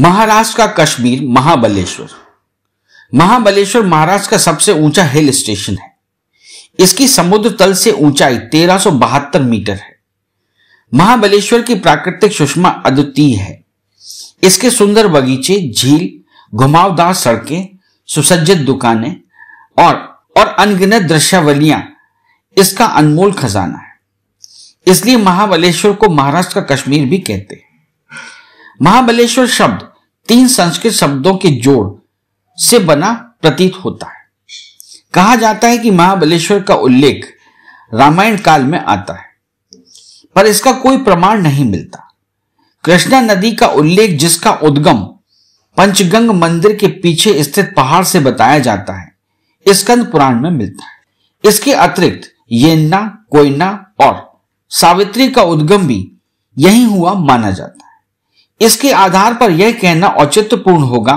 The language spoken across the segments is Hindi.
महाराष्ट्र का कश्मीर महाबलेश्वर महाबलेश्वर महाराष्ट्र का सबसे ऊंचा हिल स्टेशन है इसकी समुद्र तल से ऊंचाई तेरह मीटर है महाबलेश्वर की प्राकृतिक सुषमा अद्वितीय है इसके सुंदर बगीचे झील घुमावदार सड़कें सुसज्जित दुकानें और और अनगिनत दृश्यावलियां इसका अनमोल खजाना है इसलिए महाबलेश्वर को महाराष्ट्र का कश्मीर भी कहते हैं महाबलेश्वर शब्द तीन संस्कृत शब्दों के जोड़ से बना प्रतीत होता है कहा जाता है कि महाबलेश्वर का उल्लेख रामायण काल में आता है पर इसका कोई प्रमाण नहीं मिलता कृष्णा नदी का उल्लेख जिसका उद्गम पंचगंग मंदिर के पीछे स्थित पहाड़ से बताया जाता है स्कंद पुराण में मिलता है इसके अतिरिक्त येन्ना कोयना और सावित्री का उद्गम भी यही हुआ माना जाता है इसके आधार पर यह कहना औचित्यपूर्ण होगा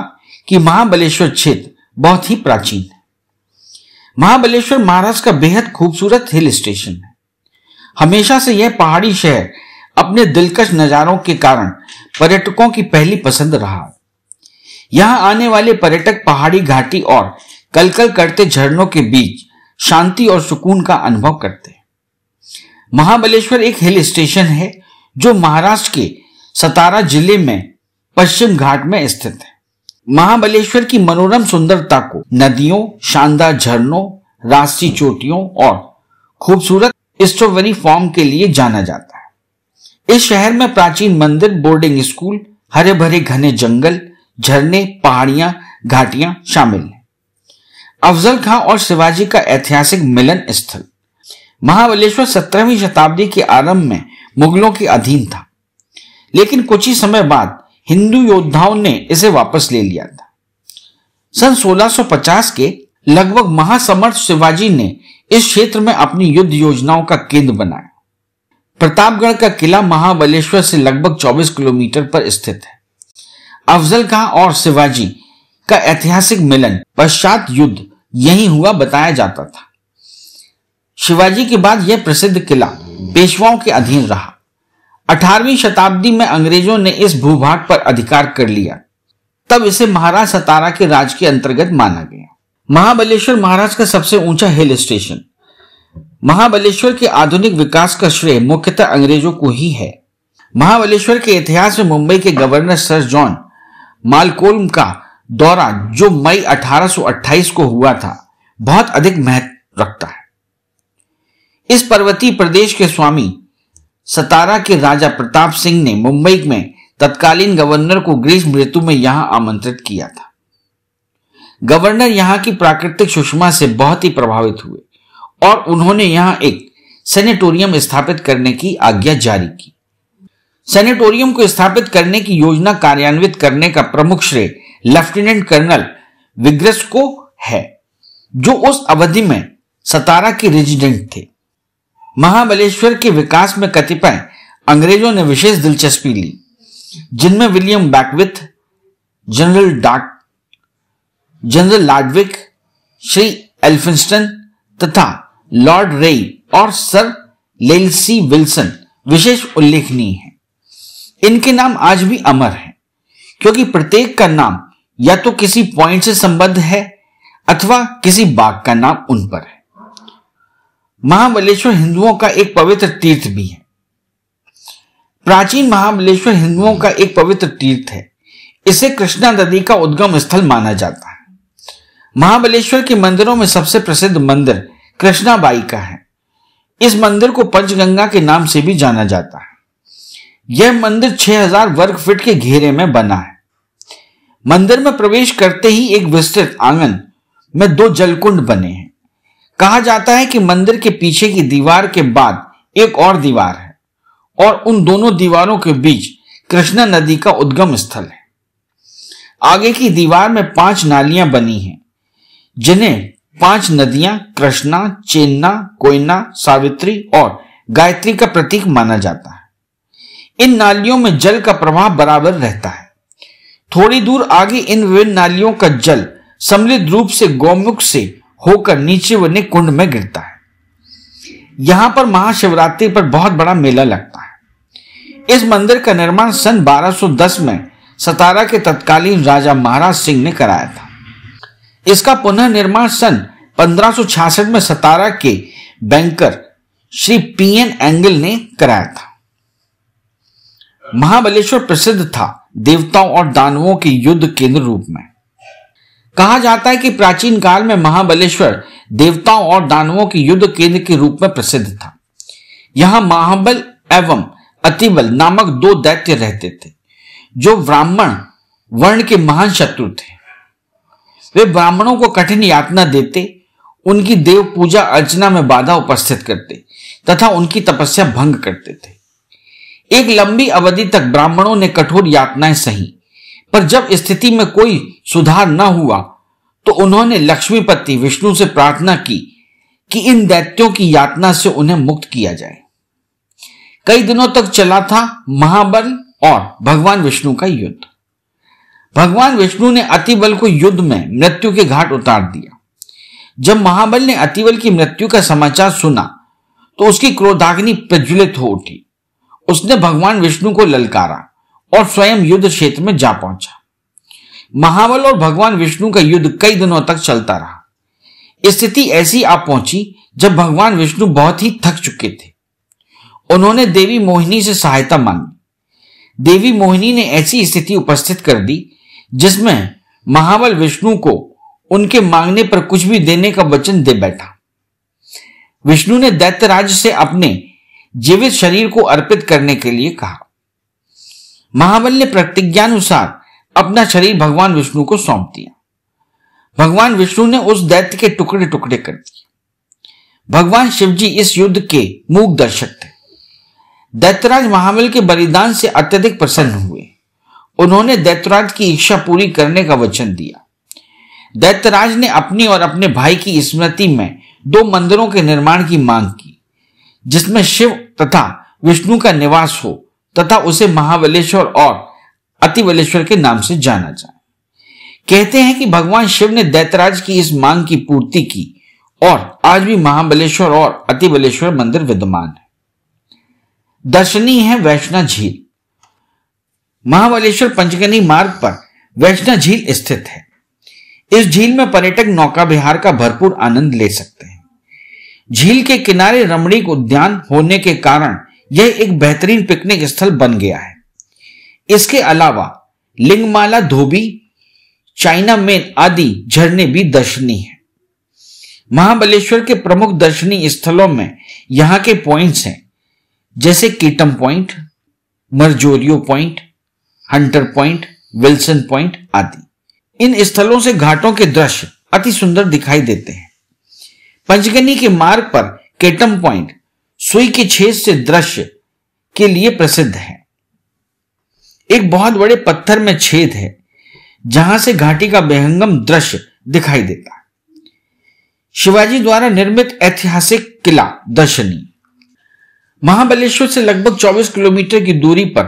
कि महाबलेश्वर क्षेत्र बहुत ही प्राचीन है महाबलेश्वर महाराष्ट्र का बेहद खूबसूरत हिल स्टेशन है हमेशा से यह पहाड़ी शहर अपने दिलकश नज़ारों के कारण पर्यटकों की पहली पसंद रहा यहां आने वाले पर्यटक पहाड़ी घाटी और कलकल करते झरनों के बीच शांति और सुकून का अनुभव करते हैं महाबलेश्वर एक हिल स्टेशन है जो महाराष्ट्र के सतारा जिले में पश्चिम घाट में स्थित है महाबलेश्वर की मनोरम सुंदरता को नदियों शानदार झरनों रास्ती चोटियों और खूबसूरत स्ट्रॉबेरी फॉर्म के लिए जाना जाता है इस शहर में प्राचीन मंदिर बोर्डिंग स्कूल हरे भरे घने जंगल झरने पहाड़ियां घाटियां शामिल हैं अफजल खां और शिवाजी का ऐतिहासिक मिलन स्थल महाबलेश्वर सत्रहवीं शताब्दी के आरंभ में मुगलों के अधीन था लेकिन कुछ ही समय बाद हिंदू योद्धाओं ने इसे वापस ले लिया था सन 1650 के लगभग महासमर्थ शिवाजी ने इस क्षेत्र में अपनी युद्ध योजनाओं का केंद्र बनाया प्रतापगढ़ का किला महाबलेश्वर से लगभग 24 किलोमीटर पर स्थित है अफजल खां और शिवाजी का ऐतिहासिक मिलन पश्चात युद्ध यही हुआ बताया जाता था शिवाजी के बाद यह प्रसिद्ध किला पेशवाओं के अधीन रहा अठारहवीं शताब्दी में अंग्रेजों ने इस भूभाग पर अधिकार कर लिया तब इसे महाराज सतारा के राज के अंतर्गत माना गया महाबलेश्वर महाराज का सबसे ऊंचा हिल स्टेशन महाबलेश्वर के आधुनिक विकास का श्रेय मुख्यतः अंग्रेजों को ही है महाबलेश्वर के इतिहास में मुंबई के गवर्नर सर जॉन मालकोलम का दौरा जो मई 1828 को हुआ था बहुत अधिक महत्व रखता है इस पर्वतीय प्रदेश के स्वामी सतारा के राजा प्रताप सिंह ने मुंबई में तत्कालीन गवर्नर को ग्रीष्म ऋतु में यहां आमंत्रित किया था गवर्नर यहां की प्राकृतिक सुषमा से बहुत ही प्रभावित हुए और उन्होंने यहां एक सेनेटोरियम स्थापित करने की आज्ञा जारी की सेनेटोरियम को स्थापित करने की योजना कार्यान्वित करने का प्रमुख श्रेय लेफ्टिनेंट कर्नल विग्रस को है जो उस अवधि में सतारा के रेजिडेंट थे महाबलेश्वर के विकास में कतिपय अंग्रेजों ने विशेष दिलचस्पी ली जिनमें विलियम बैकविथ जनरल डाक जनरल लाडविक श्री एल्फिंस्टन तथा लॉर्ड रे और सर लेलसी विल्सन विशेष उल्लेखनीय है इनके नाम आज भी अमर हैं, क्योंकि प्रत्येक का नाम या तो किसी पॉइंट से संबद्ध है अथवा किसी बाग का नाम उन पर है महाबलेश्वर हिंदुओं का एक पवित्र तीर्थ भी है प्राचीन महाबलेश्वर हिंदुओं का एक पवित्र तीर्थ है इसे कृष्णा नदी का उद्गम स्थल माना जाता है महाबलेश्वर के मंदिरों में सबसे प्रसिद्ध मंदिर कृष्णाबाई का है इस मंदिर को पंचगंगा के नाम से भी जाना जाता है यह मंदिर 6000 वर्ग फीट के घेरे में बना है मंदिर में प्रवेश करते ही एक विस्तृत आंगन में दो जलकुंड बने हैं कहा जाता है कि मंदिर के पीछे की दीवार के बाद एक और दीवार है और उन दोनों दीवारों के बीच कृष्णा नदी का उद्गम स्थल है आगे की दीवार में पांच नालियां बनी हैं जिन्हें पांच नदियां कृष्णा चेन्ना कोयना सावित्री और गायत्री का प्रतीक माना जाता है इन नालियों में जल का प्रवाह बराबर रहता है थोड़ी दूर आगे इन विभिन्न नालियों का जल सम्मिलित रूप से गौमुख से होकर नीचे बने कुंड में गिरता है यहां पर महाशिवरात्रि पर बहुत बड़ा मेला लगता है इस मंदिर का निर्माण सन 1210 में सतारा के तत्कालीन राजा महाराज सिंह ने कराया था इसका पुनः निर्माण सन 1566 में सतारा के बैंकर श्री पी एन एंगल ने कराया था महाबलेश्वर प्रसिद्ध था देवताओं और दानवों के युद्ध केंद्र रूप में कहा जाता है कि प्राचीन काल में महाबलेश्वर देवताओं और दानवों के युद्ध केंद्र के रूप में प्रसिद्ध था यहां महाबल एवं अतिबल नामक दो दैत्य रहते थे जो ब्राह्मण वर्ण के महान शत्रु थे वे ब्राह्मणों को कठिन यातना देते उनकी देव पूजा अर्चना में बाधा उपस्थित करते तथा उनकी तपस्या भंग करते थे एक लंबी अवधि तक ब्राह्मणों ने कठोर यातनाएं सही पर जब स्थिति में कोई सुधार न हुआ तो उन्होंने लक्ष्मीपति विष्णु से प्रार्थना की कि इन दैत्यों की यातना से उन्हें मुक्त किया जाए कई दिनों तक चला था महाबल और भगवान विष्णु का युद्ध भगवान विष्णु ने अतिबल को युद्ध में मृत्यु के घाट उतार दिया जब महाबल ने अतिबल की मृत्यु का समाचार सुना तो उसकी क्रोधाग्नि प्रज्वलित हो उठी उसने भगवान विष्णु को ललकारा और स्वयं युद्ध क्षेत्र में जा पहुंचा महाबल और भगवान विष्णु का युद्ध कई दिनों तक चलता रहा स्थिति ऐसी आ पहुंची जब भगवान विष्णु बहुत ही थक चुके थे उन्होंने देवी मोहिनी से सहायता मांगी देवी मोहिनी ने ऐसी स्थिति उपस्थित कर दी जिसमें महाबल विष्णु को उनके मांगने पर कुछ भी देने का वचन दे बैठा विष्णु ने दैत्यराज से अपने जीवित शरीर को अर्पित करने के लिए कहा महाबल ने प्रतिज्ञानुसार अपना शरीर भगवान विष्णु को सौंप दिया भगवान विष्णु ने उस दैत्य के टुकड़े टुकड़े कर दिए भगवान शिव जी इस युद्ध के मूक दर्शक थे दैत्यराज महामिल के बलिदान से अत्यधिक प्रसन्न हुए उन्होंने दैत्यराज की इच्छा पूरी करने का वचन दिया दैत्यराज ने अपनी और अपने भाई की स्मृति में दो मंदिरों के निर्माण की मांग की जिसमें शिव तथा विष्णु का निवास हो तथा उसे महाबलेश्वर और अति बलेश्वर के नाम से जाना जाए कहते हैं कि भगवान शिव ने दैतराज की इस मांग की पूर्ति की और आज भी महाबलेश्वर और अति बलेश्वर मंदिर विद्यमान है दर्शनीय है वैष्णव झील महाबलेश्वर पंचगनी मार्ग पर वैष्णव झील स्थित है इस झील में पर्यटक नौका विहार का भरपूर आनंद ले सकते हैं झील के किनारे रमणीक उद्यान होने के कारण यह एक बेहतरीन पिकनिक स्थल बन गया है इसके अलावा लिंगमाला धोबी चाइना मेन आदि झरने भी दर्शनीय हैं। महाबलेश्वर के प्रमुख दर्शनीय स्थलों में यहां के पॉइंट्स हैं जैसे कीटम point Marjorie point Hunter point Wilson point आदि इन स्थलों से घाटों के दृश्य अति सुंदर दिखाई देते हैं पंचगनी के मार्ग पर केटम पॉइंट सुई के छेद से दृश्य के लिए प्रसिद्ध है एक बहुत बड़े पत्थर में छेद है जहां से घाटी का बेहंगम दृश्य दिखाई देता है शिवाजी द्वारा निर्मित ऐतिहासिक किला दर्शनी महाबलेश्वर से लगभग 24 किलोमीटर की दूरी पर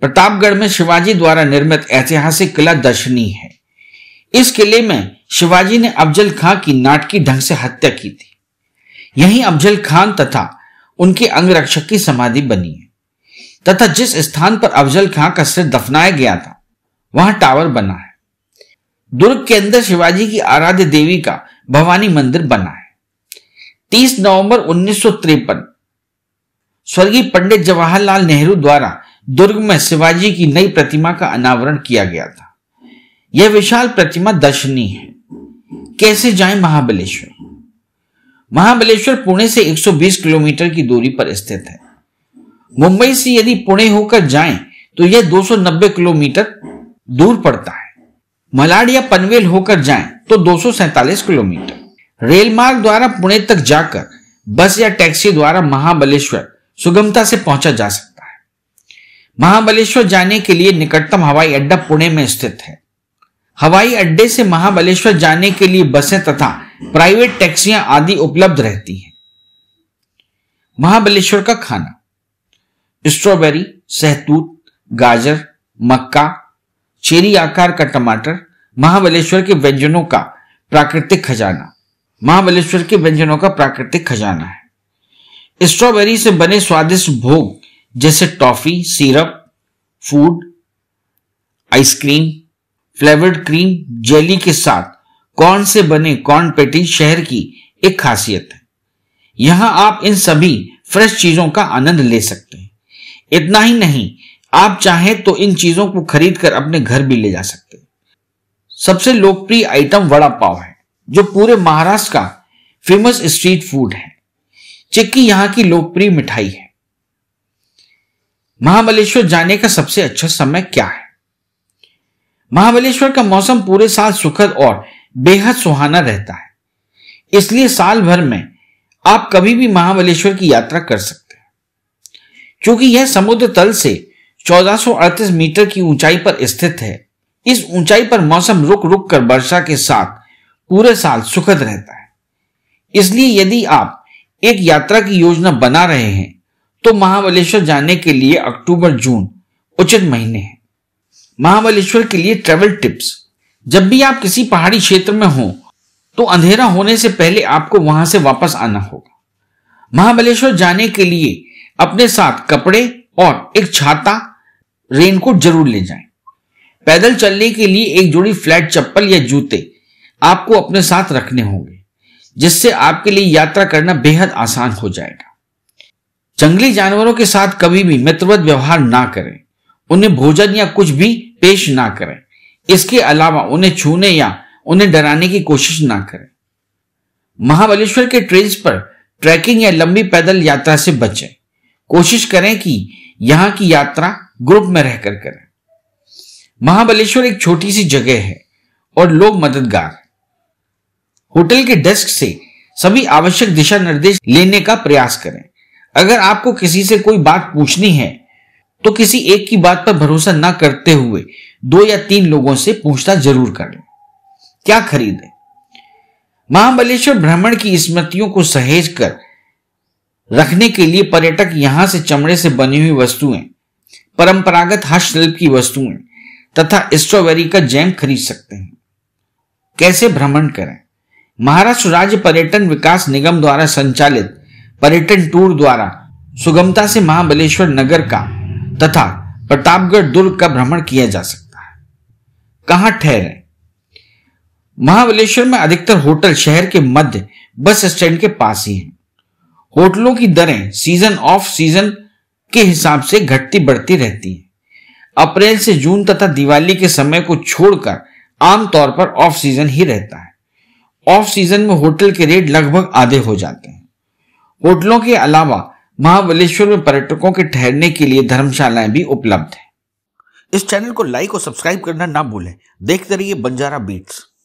प्रतापगढ़ में शिवाजी द्वारा निर्मित ऐतिहासिक किला दर्शनी है इस किले में शिवाजी ने अफजल खां की नाटकी ढंग से हत्या की थी यही अफजल खान तथा उनके अंगरक्षक की समाधि बनी है तथा जिस स्थान पर अफजल खां का सिर दफनाया गया था वहां टावर बना है दुर्ग के अंदर शिवाजी की आराध्य देवी का भवानी मंदिर बना है 30 नवंबर उन्नीस स्वर्गीय पंडित जवाहरलाल नेहरू द्वारा दुर्ग में शिवाजी की नई प्रतिमा का अनावरण किया गया था यह विशाल प्रतिमा दर्शनीय है कैसे जाए महाबलेश्वर महाबलेश्वर पुणे से 120 किलोमीटर की दूरी पर स्थित है मुंबई से यदि पुणे होकर जाएं तो यह 290 किलोमीटर दूर पड़ता है मलाड या पनवेल होकर जाएं तो दो किलोमीटर रेल मार्ग द्वारा पुणे तक जाकर बस या टैक्सी द्वारा महाबलेश्वर सुगमता से पहुंचा जा सकता है महाबलेश्वर जाने के लिए निकटतम हवाई अड्डा पुणे में स्थित है हवाई अड्डे से महाबलेश्वर जाने के लिए बसें तथा प्राइवेट टैक्सियां आदि उपलब्ध रहती हैं महाबलेश्वर का खाना स्ट्रॉबेरी सहतूत गाजर मक्का चेरी आकार का टमाटर महाबलेश्वर के व्यंजनों का प्राकृतिक खजाना महाबलेश्वर के व्यंजनों का प्राकृतिक खजाना है स्ट्रॉबेरी से बने स्वादिष्ट भोग जैसे toffee syrup food ice cream flavoured cream jelly के साथ कॉर्न से बने कॉर्न पेटी शहर की एक खासियत है यहां आप इन सभी फ्रेश चीजों का आनंद ले सकते हैं इतना ही नहीं आप चाहें तो इन चीजों को खरीद कर अपने घर भी ले जा सकते सबसे लोकप्रिय आइटम वड़ा पाव है जो पूरे महाराष्ट्र का फेमस स्ट्रीट फूड है चिक्की यहां की लोकप्रिय मिठाई है महाबलेश्वर जाने का सबसे अच्छा समय क्या है महाबलेश्वर का मौसम पूरे साल सुखद और बेहद सुहाना रहता है इसलिए साल भर में आप कभी भी महाबलेश्वर की यात्रा कर सकते क्योंकि यह समुद्र तल से 1438 मीटर की ऊंचाई पर स्थित है इस ऊंचाई पर मौसम रुक रुक कर वर्षा के साथ पूरे साल सुखद रहता है इसलिए यदि आप एक यात्रा की योजना बना रहे हैं तो महाबलेश्वर जाने के लिए अक्टूबर जून उचित महीने हैं महाबलेश्वर के लिए ट्रेवल टिप्स जब भी आप किसी पहाड़ी क्षेत्र में हो तो अंधेरा होने से पहले आपको वहां से वापस आना होगा महाबलेश्वर जाने के लिए अपने साथ कपड़े और एक छाता रेनकोट जरूर ले जाएं। पैदल चलने के लिए एक जोड़ी फ्लैट चप्पल या जूते आपको अपने साथ रखने होंगे जिससे आपके लिए यात्रा करना बेहद आसान हो जाएगा जंगली जानवरों के साथ कभी भी मित्रवत व्यवहार ना करें उन्हें भोजन या कुछ भी पेश ना करें इसके अलावा उन्हें छूने या उन्हें डराने की कोशिश ना करें महाबलेश्वर के ट्रेन पर ट्रैकिंग या लंबी पैदल यात्रा से बचें कोशिश करें कि यहाँ की यात्रा ग्रुप में रहकर करें महाबलेश्वर एक छोटी सी जगह है और लोग मददगार होटल के डेस्क से सभी आवश्यक दिशा निर्देश लेने का प्रयास करें अगर आपको किसी से कोई बात पूछनी है तो किसी एक की बात पर भरोसा न करते हुए दो या तीन लोगों से पूछताछ जरूर कर लें क्या खरीदें महाबलेश्वर भ्रमण की स्मृतियों को सहेज कर रखने के लिए पर्यटक यहां से चमड़े से बनी हुई वस्तुएं परंपरागत हस्तशिल्प की वस्तुएं तथा स्ट्रॉबेरी का जैम खरीद सकते हैं कैसे भ्रमण करें महाराष्ट्र राज्य पर्यटन विकास निगम द्वारा संचालित पर्यटन टूर द्वारा सुगमता से महाबलेश्वर नगर का तथा प्रतापगढ़ दुर्ग का भ्रमण किया जा सकता है कहां ठहरे महाबलेश्वर में अधिकतर होटल शहर के मध्य बस स्टैंड के पास ही है होटलों की दरें सीजन ऑफ सीजन के हिसाब से घटती बढ़ती रहती है अप्रैल से जून तथा दिवाली के समय को छोड़कर आमतौर पर ऑफ सीजन ही रहता है ऑफ सीजन में होटल के रेट लगभग आधे हो जाते हैं होटलों के अलावा महाबलेश्वर में पर्यटकों के ठहरने के लिए धर्मशालाएं भी उपलब्ध है इस चैनल को लाइक और सब्सक्राइब करना ना भूलें देखते रहिए बंजारा बीट्स